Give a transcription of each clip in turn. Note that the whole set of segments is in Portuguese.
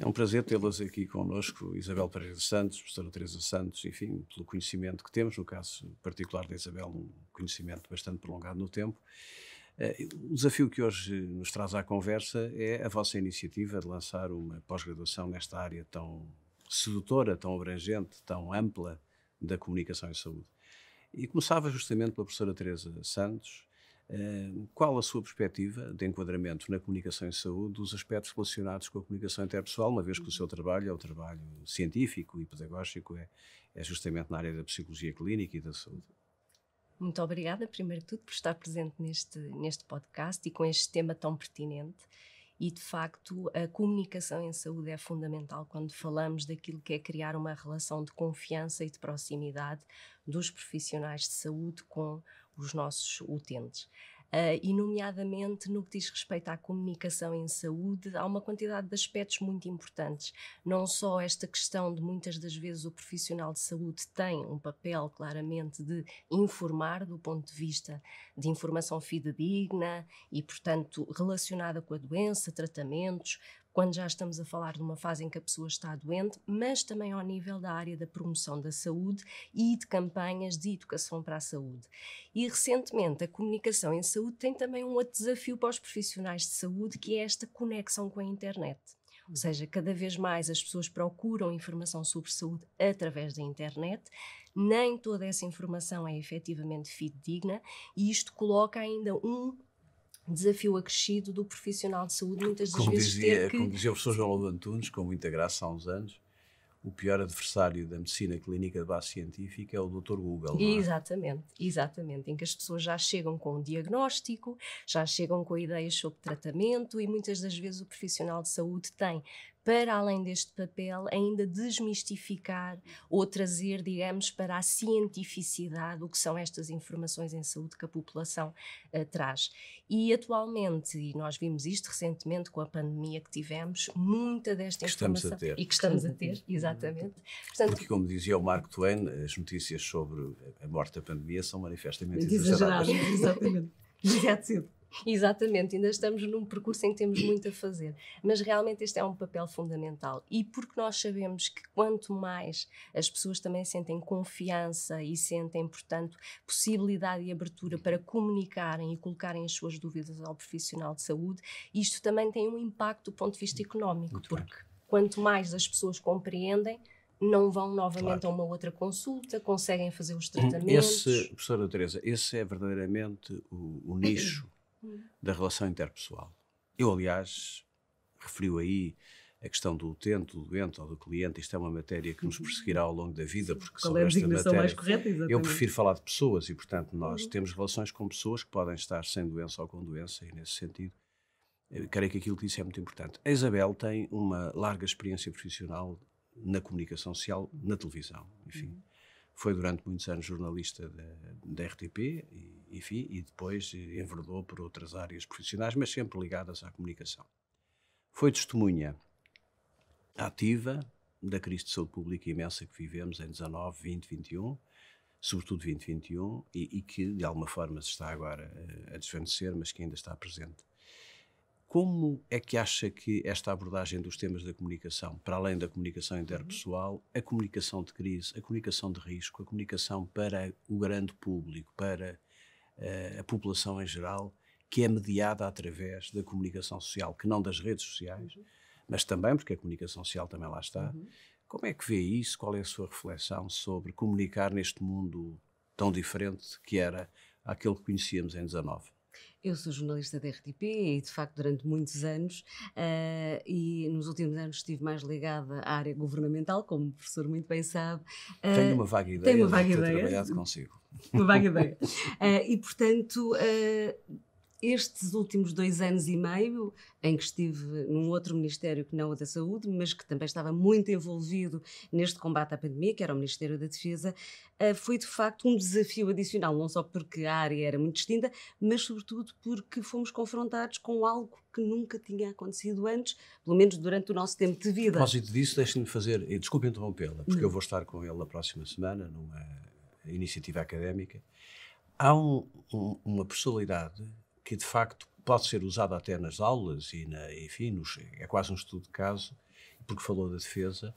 É um prazer tê-las aqui connosco, Isabel Pereira Santos, professora Teresa Santos, enfim, pelo conhecimento que temos, no caso particular da Isabel, um conhecimento bastante prolongado no tempo. Eh, o desafio que hoje nos traz à conversa é a vossa iniciativa de lançar uma pós-graduação nesta área tão sedutora, tão abrangente, tão ampla da comunicação em saúde. E começava justamente pela professora Teresa Santos, qual a sua perspectiva de enquadramento na comunicação em saúde dos aspectos relacionados com a comunicação interpessoal, uma vez que o seu uhum. trabalho é o trabalho científico e pedagógico, é, é justamente na área da psicologia clínica e da saúde? Muito obrigada, primeiro de tudo, por estar presente neste, neste podcast e com este tema tão pertinente. E, de facto, a comunicação em saúde é fundamental quando falamos daquilo que é criar uma relação de confiança e de proximidade dos profissionais de saúde com os nossos utentes. Uh, e, nomeadamente, no que diz respeito à comunicação em saúde, há uma quantidade de aspectos muito importantes. Não só esta questão de muitas das vezes o profissional de saúde tem um papel claramente de informar do ponto de vista de informação fidedigna e, portanto, relacionada com a doença, tratamentos, quando já estamos a falar de uma fase em que a pessoa está doente, mas também ao nível da área da promoção da saúde e de campanhas de educação para a saúde. E recentemente, a comunicação em saúde tem também um outro desafio para os profissionais de saúde, que é esta conexão com a internet. Ou seja, cada vez mais as pessoas procuram informação sobre saúde através da internet, nem toda essa informação é efetivamente fidedigna e isto coloca ainda um desafio acrescido do profissional de saúde, muitas das como vezes dizia, que... Como dizia o professor João Antunes, com muita graça há uns anos, o pior adversário da medicina clínica de base científica é o Dr. Google. É? Exatamente, exatamente, em que as pessoas já chegam com o diagnóstico, já chegam com ideias sobre tratamento e muitas das vezes o profissional de saúde tem para além deste papel, ainda desmistificar ou trazer, digamos, para a cientificidade o que são estas informações em saúde que a população uh, traz. E atualmente, e nós vimos isto recentemente com a pandemia que tivemos, muita desta que informação. Estamos a ter. E que estamos a ter, uhum. Uhum. exatamente. Uhum. Portanto, Porque, como dizia o Mark Twain, as notícias sobre a morte da pandemia são manifestamente exageradas. exageradas. exatamente. Direto Exatamente, ainda estamos num percurso em que temos muito a fazer, mas realmente este é um papel fundamental e porque nós sabemos que quanto mais as pessoas também sentem confiança e sentem, portanto, possibilidade e abertura para comunicarem e colocarem as suas dúvidas ao profissional de saúde, isto também tem um impacto do ponto de vista económico, muito porque bem. quanto mais as pessoas compreendem, não vão novamente claro. a uma outra consulta, conseguem fazer os uhum. tratamentos. Esse, professora Teresa, esse é verdadeiramente o, o nicho Hum. da relação interpessoal. Eu, aliás, referiu aí a questão do utente, do doente ou do cliente, isto é uma matéria que nos uhum. perseguirá ao longo da vida, porque Qual sobre é a esta matéria, mais correta, eu prefiro falar de pessoas e, portanto, nós uhum. temos relações com pessoas que podem estar sem doença ou com doença, e nesse sentido, creio que aquilo que disse é muito importante. A Isabel tem uma larga experiência profissional na comunicação social, na televisão, enfim. Uhum foi durante muitos anos jornalista da, da RTP, e, enfim, e depois enverdou por outras áreas profissionais, mas sempre ligadas à comunicação. Foi testemunha ativa da crise de saúde pública imensa que vivemos em 19, 20, 21, sobretudo 2021, e, e que de alguma forma se está agora eh, a desvanecer, mas que ainda está presente como é que acha que esta abordagem dos temas da comunicação, para além da comunicação uhum. interpessoal, a comunicação de crise, a comunicação de risco, a comunicação para o grande público, para uh, a população em geral, que é mediada através da comunicação social, que não das redes sociais, uhum. mas também, porque a comunicação social também lá está. Uhum. Como é que vê isso? Qual é a sua reflexão sobre comunicar neste mundo tão diferente que era aquele que conhecíamos em 19? Eu sou jornalista da RTP e, de facto, durante muitos anos, uh, e nos últimos anos estive mais ligada à área governamental, como o professor muito bem sabe. Uh, tenho uma vaga ideia tenho uma vaga de ter ideia. trabalhado consigo. Uma vaga ideia. Uh, e, portanto, estes últimos dois anos e meio, em que estive num outro ministério que não o da Saúde, mas que também estava muito envolvido neste combate à pandemia, que era o Ministério da Defesa, eh, foi de facto um desafio adicional, não só porque a área era muito distinta, mas sobretudo porque fomos confrontados com algo que nunca tinha acontecido antes, pelo menos durante o nosso tempo de vida. A propósito disso, deixe-me fazer, desculpe interrompê-la, porque não. eu vou estar com ele na próxima semana, numa iniciativa académica. Há um, um, uma personalidade que de facto pode ser usado até nas aulas e, na, enfim, nos, é quase um estudo de caso, porque falou da defesa,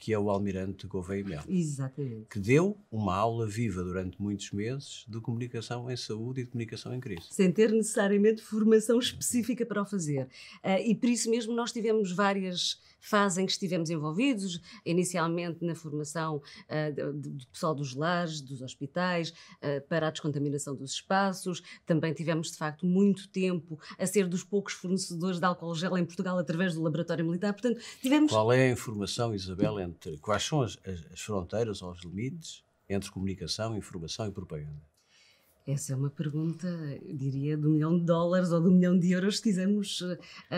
que é o Almirante Gouveia Melo. Exatamente. Que deu uma aula viva durante muitos meses de comunicação em saúde e de comunicação em crise. Sem ter necessariamente formação específica para o fazer. Uh, e por isso mesmo nós tivemos várias fases em que estivemos envolvidos, inicialmente na formação uh, ah, do pessoal dos lares, dos hospitais, uh, para a descontaminação dos espaços. Também tivemos, de facto, muito tempo a ser dos poucos fornecedores de álcool gel em Portugal através do laboratório militar. Portanto, tivemos... Qual é a informação, Isabela, entre quais são as, as, as fronteiras ou os limites entre comunicação, informação e propaganda. Essa é uma pergunta, diria, de um milhão de dólares ou de um milhão de euros, se quisermos. Uh...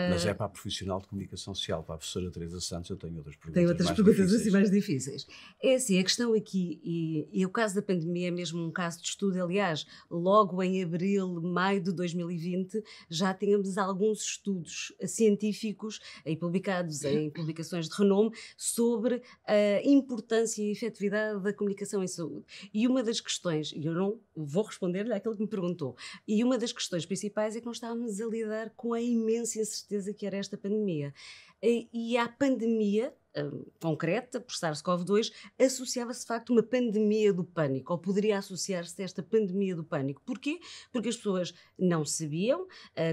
Mas é para a profissional de comunicação social, para a professora Teresa Santos, eu tenho outras perguntas. Tenho outras mais perguntas assim difíceis. assim mais difíceis. É assim, a questão aqui, e, e, o caso da pandemia é mesmo um caso de estudo, aliás, logo em abril, maio de 2020, já tínhamos alguns estudos científicos e publicados em publicações de renome sobre a importância e efetividade da comunicação em saúde. E uma das questões, e eu não vou responder responder àquilo que me perguntou. E uma das questões principais é que nós estávamos a lidar com a imensa incerteza que era esta pandemia. E, a à pandemia hum, concreta, por SARS-CoV-2, associava-se de facto uma pandemia do pânico, ou poderia associar-se a esta pandemia do pânico. Porquê? Porque as pessoas não sabiam uh,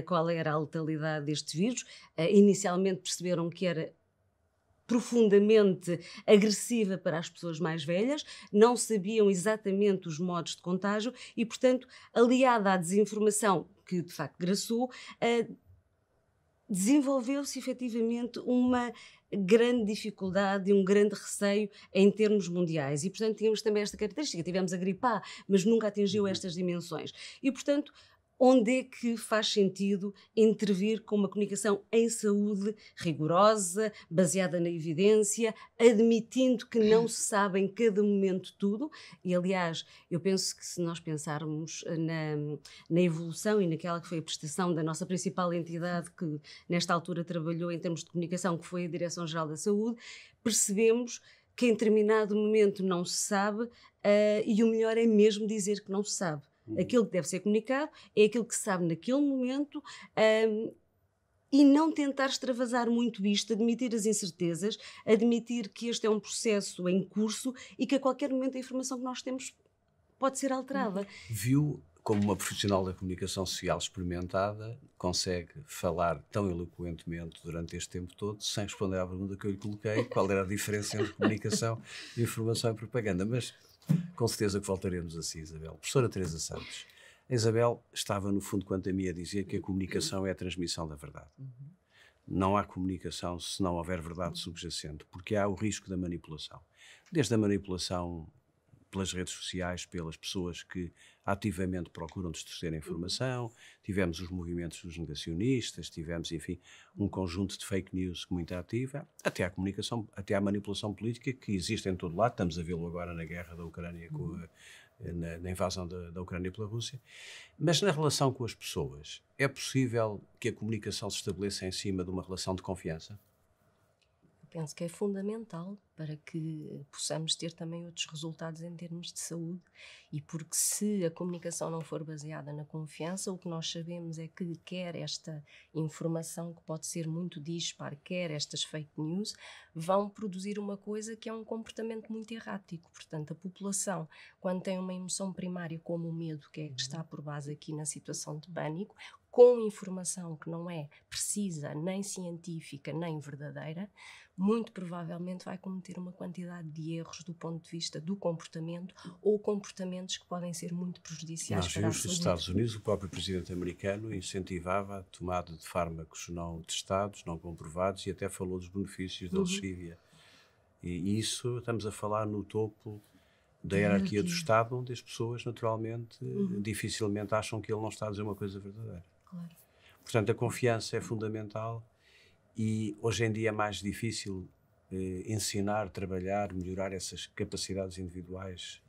qual era a letalidade deste vírus, uh, inicialmente perceberam que era profundamente agressiva para as pessoas mais velhas, não sabiam exatamente os modos de contágio e, portanto, aliada à desinformação que de facto graçou, uh, desenvolveu-se efetivamente uma grande dificuldade e um grande receio em termos mundiais. E, portanto, tínhamos também esta característica. Tivemos a gripe A, mas nunca atingiu uhum. estas dimensões. E, portanto, onde é que faz sentido intervir com uma comunicação em saúde rigorosa, baseada na evidência, admitindo que não se sabe em cada momento tudo. E, aliás, eu penso que se nós pensarmos eh, na, na evolução e naquela que foi a prestação da nossa principal entidade que, nesta altura, trabalhou em termos de comunicação, que foi a Direção-Geral da Saúde, percebemos que em determinado momento não se sabe uh, e o melhor é mesmo dizer que não se sabe. Uhum. Aquilo que deve ser comunicado é aquilo que se sabe naquele momento um, e não tentar extravasar muito isto, admitir as incertezas, admitir que este é um processo em curso e que a qualquer momento a informação que nós temos pode ser alterada. Uhum. Viu como uma profissional da comunicação social experimentada consegue falar tão eloquentemente durante este tempo todo sem responder à pergunta que eu lhe coloquei, qual era a diferença entre comunicação, informação e propaganda, mas com certeza que voltaremos a si, Isabel. Professora Teresa Santos, a Isabel estava, no fundo, quanto a mim, a dizer que a comunicação é a transmissão da verdade. Uhum. Não há comunicação se não houver verdade subjacente, porque há o risco da manipulação. Desde a manipulação pelas redes sociais, pelas pessoas que ativamente procuram distorcer a uhum. informação, tivemos os movimentos dos negacionistas, tivemos, enfim, um conjunto de fake news muito ativa, até à comunicação, até à manipulação política que existe em todo lado, estamos a vê-lo agora na guerra da Ucrânia com uhum. a, eh, na, na, invasão da, da, Ucrânia pela Rússia, mas na relação com as pessoas, é possível que a comunicação se estabeleça em cima de uma relação de confiança? penso que é fundamental para que possamos ter também outros resultados em termos de saúde e porque se a comunicação não for baseada na confiança, o que nós sabemos é que quer esta informação que pode ser muito dispar, quer estas fake news, vão produzir uma coisa que é um comportamento muito errático. Portanto, a população, quando tem uma emoção primária como o medo, que é que uhum. está por base aqui na situação de pânico, com informação que não é precisa, nem científica, nem verdadeira, muito provavelmente vai cometer uma quantidade de erros do ponto de vista do comportamento ou comportamentos que podem ser muito prejudiciais Nós para vimos a saúde. Nos Estados Unidos, o próprio presidente americano incentivava a tomada de fármacos não testados, não comprovados e até falou dos benefícios da uhum. lexívia. E isso estamos a falar no topo da hierarquia do Estado, onde as pessoas naturalmente uhum. dificilmente acham que ele não está a dizer uma coisa verdadeira. Claro. Portanto, a confiança é fundamental e hoje em dia é mais difícil eh, ensinar, trabalhar, melhorar essas capacidades individuais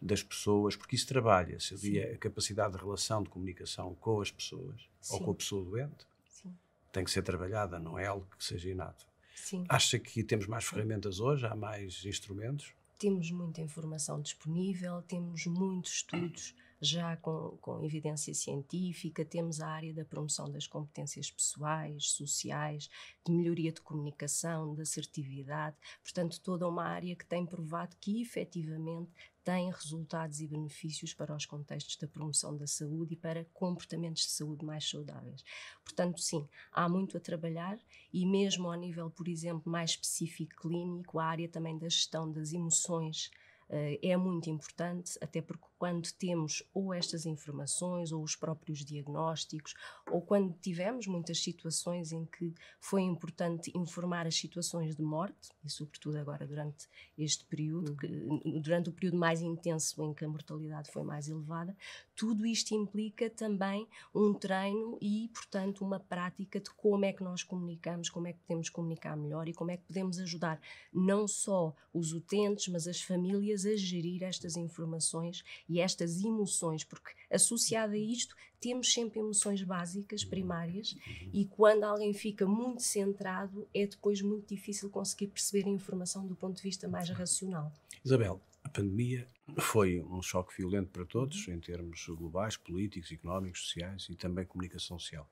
das pessoas, porque isso trabalha-se. a capacidade de relação, de comunicação com as pessoas Sim. ou com a pessoa doente. Sim. Tem que ser trabalhada, não é algo que seja inato. Sim. Acha que temos mais ferramentas hoje? Há mais instrumentos? Temos muita informação disponível, temos muitos estudos. Ah já com, com evidência científica, temos a área da promoção das competências pessoais, sociais, de melhoria de comunicação, de assertividade, portanto, toda uma área que tem provado que efetivamente tem resultados e benefícios para os contextos da promoção da saúde e para comportamentos de saúde mais saudáveis. Portanto, sim, há muito a trabalhar e mesmo ao nível, por exemplo, mais específico clínico, a área também da gestão das emoções eh, é muito importante, até porque quando temos ou estas informações ou os próprios diagnósticos, ou quando tivemos muitas situações em que foi importante informar as situações de morte, e sobretudo agora durante este período, hum. que, durante o período mais intenso em que a mortalidade foi mais elevada, tudo isto implica também um treino e, portanto, uma prática de como é que nós comunicamos, como é que podemos comunicar melhor e como é que podemos ajudar não só os utentes, mas as famílias a gerir estas informações e estas emoções, porque associada a isto temos sempre emoções básicas, primárias, e quando alguém fica muito centrado, é depois muito difícil conseguir perceber a informação do ponto de vista mais racional. Isabel, a pandemia foi um choque violento para todos, em termos globais, políticos, económicos, sociais e também comunicação social.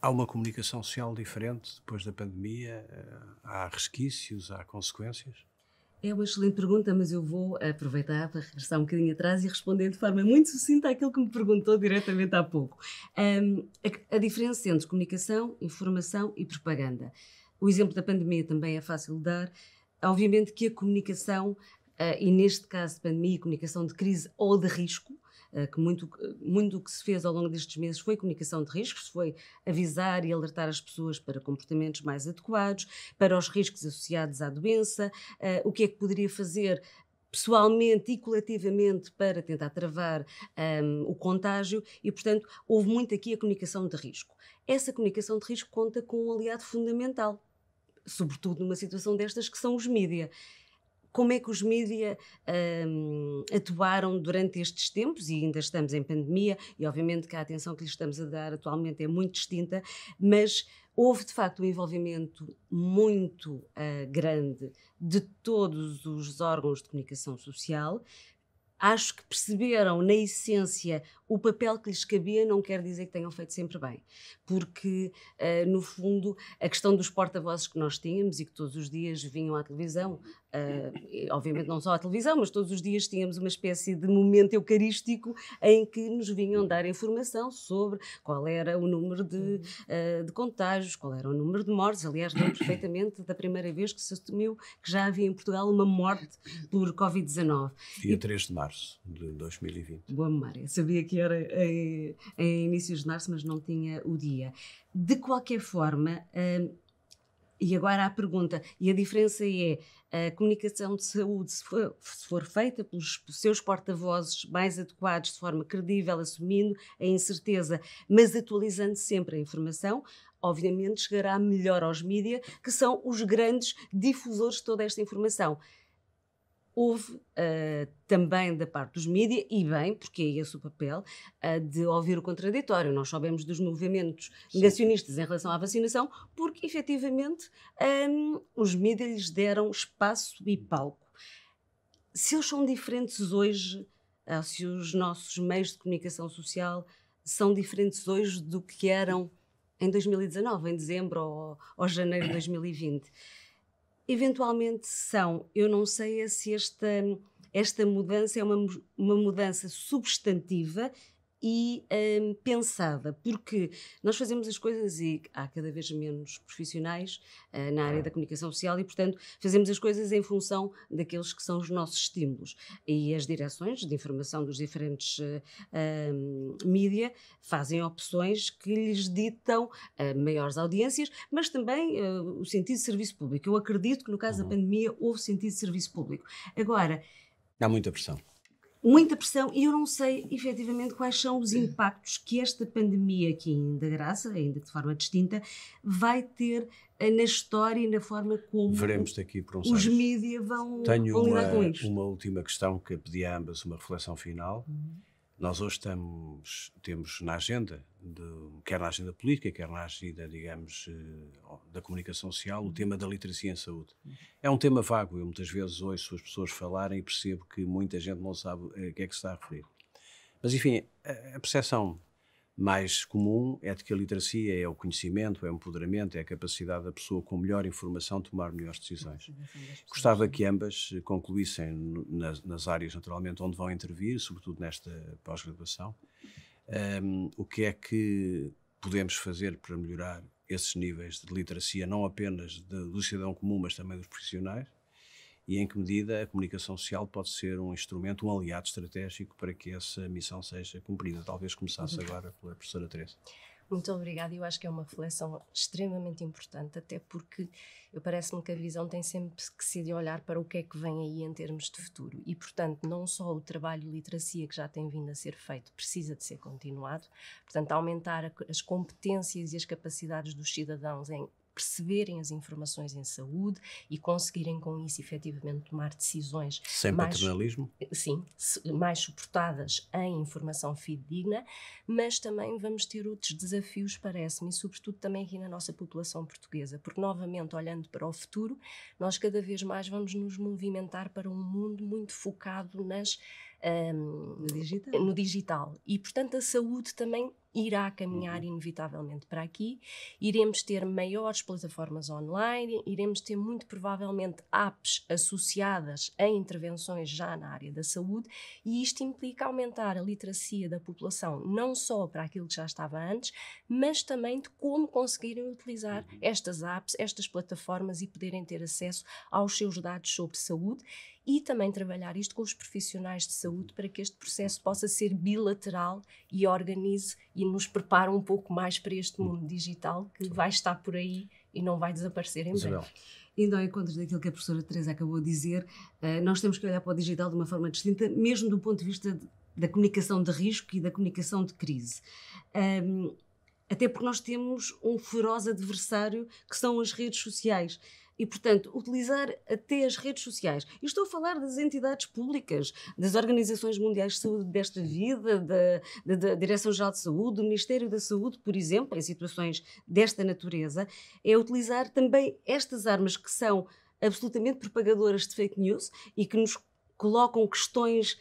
Há uma comunicação social diferente depois da pandemia? Eh, há resquícios? Há consequências? É uma excelente pergunta, mas eu vou aproveitar para regressar um bocadinho atrás e responder de forma muito sucinta àquilo que me perguntou diretamente há pouco. Um, a, a diferença entre comunicação, informação e propaganda. O exemplo da pandemia também é fácil de dar. Obviamente que a comunicação ah, e neste caso de pandemia e comunicação de crise ou de risco, ah, que muito, muito do que se fez ao longo destes meses foi comunicação de riscos, foi avisar e alertar as pessoas para comportamentos mais adequados, para os riscos associados à doença, ah, o que é que poderia fazer pessoalmente e coletivamente para tentar travar um, o contágio e, portanto, houve muito aqui a comunicação de risco. Essa comunicação de risco conta com um aliado fundamental, sobretudo numa situação destas que são os mídias como é que os mídias um, atuaram durante estes tempos, e ainda estamos em pandemia, e obviamente que a atenção que lhes estamos a dar atualmente é muito distinta, mas houve de facto um envolvimento muito uh, grande de todos os órgãos de comunicação social. Acho que perceberam na essência o papel que lhes cabia não quer dizer que tenham feito sempre bem, porque, uh, no fundo, a questão dos porta-vozes que nós tínhamos e que todos os dias vinham à televisão, uh, obviamente não só à televisão, mas todos os dias tínhamos uma espécie de momento eucarístico em que nos vinham dar informação sobre qual era o número de, uh, de contágios, qual era o número de mortes. Aliás, lembro perfeitamente da primeira vez que se assumiu que já havia em Portugal uma morte por Covid-19. Dia e... 3 de março de 2020. Boa memória, sabia que em, eh, em inícios de março, mas não tinha o dia. De qualquer forma, hum, e agora a pergunta, e a diferença é a comunicação de saúde, se for, se for feita pelos seus porta-vozes mais adequados, de forma credível, assumindo a incerteza, mas atualizando sempre a informação, obviamente chegará melhor aos mídias, que são os grandes difusores de toda esta informação houve uh, também da parte dos mídias, e bem, porque é esse o papel, uh, de ouvir o contraditório. Nós soubemos dos movimentos Sim. negacionistas em relação à vacinação, porque efetivamente um, ehm, os mídias lhes deram espaço e palco. Se eles são diferentes hoje, uh, se os nossos meios de comunicação social são diferentes hoje do que eram em 2019, em dezembro ou, ou janeiro de 2020 eventualmente são. Eu não sei é se esta, esta mudança é uma, uma mudança substantiva e hum, pensada, porque nós fazemos as coisas e há cada vez menos profissionais uh, na área da comunicação social e, portanto, fazemos as coisas em função daqueles que são os nossos estímulos. E as direções de informação dos diferentes uh, mídia fazem opções que lhes ditam uh, maiores audiências, mas também o sentido de serviço público. Eu acredito que, no caso uhum. da pandemia, houve sentido de serviço público. Agora. Há muita pressão muita pressão e eu não sei efetivamente quais são os impactos que esta pandemia aqui ainda graça, ainda de forma distinta, vai ter eh, na história e na forma como Veremos daqui por os mídias vão, Tenho vão lidar uma, com isto. Tenho uma última questão que pedi a ambas uma reflexão final. Uhum. Nós hoje estamos, temos na agenda, de, quer na agenda política, quer na agenda, digamos, eh, da comunicação social, o tema da literacia em saúde. É um tema vago, eu muitas vezes ouço as pessoas falarem e percebo que muita gente não sabe a eh, que é que se está a referir. Mas, enfim, a percepção mais comum é de que a literacia é o conhecimento, é o empoderamento, é a capacidade da pessoa com melhor informação tomar melhores decisões. Gostava que ambas eh, concluíssem nas, nas áreas, naturalmente, onde vão intervir, sobretudo nesta pós-graduação, um, o que é que podemos fazer para melhorar esses níveis de literacia, não apenas do cidadão comum, mas também dos profissionais, e em que medida a comunicação social pode ser um instrumento, um aliado estratégico para que essa missão seja cumprida. Talvez começasse uhum. agora pela professora Teresa. Muito obrigada, eu acho que é uma reflexão extremamente importante, até porque eu parece-me que a visão tem sempre que ser de olhar para o que é que vem aí em termos de futuro. E, portanto, não só o trabalho de literacia que já tem vindo a ser feito precisa de ser continuado, portanto, aumentar as competências e as capacidades dos cidadãos em perceberem as informações em saúde e conseguirem com isso efetivamente tomar decisões. Sem mais, paternalismo? Sim, mais suportadas em informação fidedigna, mas também vamos ter outros desafios, parece-me, e sobretudo também aqui na nossa população portuguesa, porque novamente olhando para o futuro, nós cada vez mais vamos nos movimentar para um mundo muito focado nas. Um, no, digital. no digital. E, portanto, a saúde também irá caminhar uhum. inevitavelmente para aqui. Iremos ter maiores plataformas online, iremos ter muito provavelmente apps associadas a intervenções já na área da saúde, e isto implica aumentar a literacia da população, não só para aquilo que já estava antes, mas também de como conseguirem utilizar uhum. estas apps, estas plataformas e poderem ter acesso aos seus dados sobre saúde e também trabalhar isto com os profissionais de saúde para que este processo possa ser bilateral e organize e nos prepare um pouco mais para este mundo digital que vai estar por aí e não vai desaparecer em breve. Indo ao encontro daquilo que a professora Teresa acabou de dizer, eh, nós temos que olhar para o digital de uma forma distinta, mesmo do ponto de vista de, da comunicação de risco e da comunicação de crise. Um, até porque nós temos um feroz adversário que são as redes sociais. E, portanto, utilizar até as redes sociais. E estou a falar das entidades públicas, das organizações mundiais de saúde desta vida, da, da Direção-Geral de Saúde, do Ministério da Saúde, por exemplo, em situações desta natureza, é utilizar também estas armas que são absolutamente propagadoras de fake news e que nos colocam questões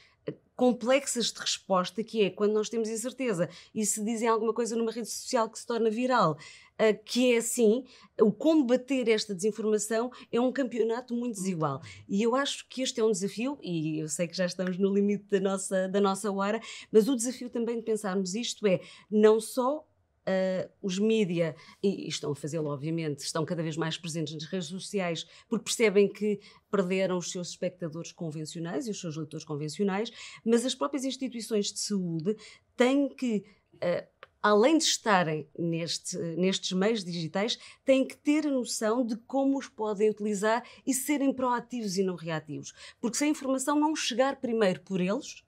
complexas de resposta que é quando nós temos incerteza e se dizem alguma coisa numa rede social que se torna viral, uh, que é assim, o combater esta desinformação é um campeonato muito desigual. E eu acho que este é um desafio, e eu sei que já estamos no limite da nossa, da nossa hora, mas o desafio também de pensarmos isto é não só Uh, os mídia, e, e estão a fazê-lo, obviamente, estão cada vez mais presentes nas redes sociais, porque percebem que perderam os seus espectadores convencionais e os seus leitores convencionais, mas as próprias instituições de saúde têm que. Uh, além de estarem neste, nestes meios digitais, têm que ter a noção de como os podem utilizar e serem proativos e não reativos. Porque se a informação não chegar primeiro por eles,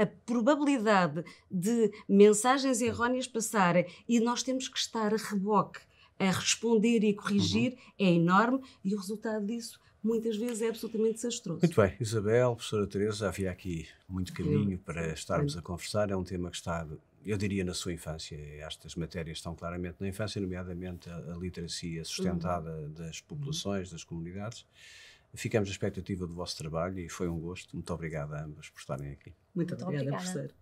a probabilidade de mensagens erróneas passarem e nós temos que estar a reboque, a responder e a corrigir, uhum. é enorme e o resultado disso muitas vezes é absolutamente desastroso. Muito bem, Isabel, professora Teresa, havia aqui muito caminho para estarmos a conversar, é um tema que está, eu diria, na sua infância, estas matérias estão claramente na infância, nomeadamente a, a literacia sustentada uhum. das populações, das comunidades. Ficamos à expectativa do vosso trabalho e foi um gosto. Muito obrigado a ambas por estarem aqui. Muito, Muito obrigada, obrigada, professor.